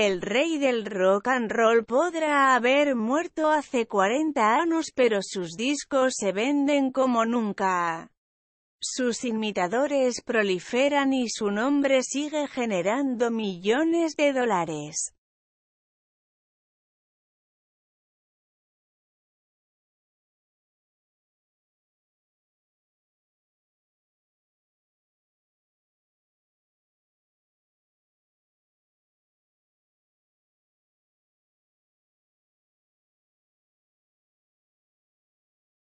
El rey del rock and roll podrá haber muerto hace 40 años pero sus discos se venden como nunca. Sus imitadores proliferan y su nombre sigue generando millones de dólares.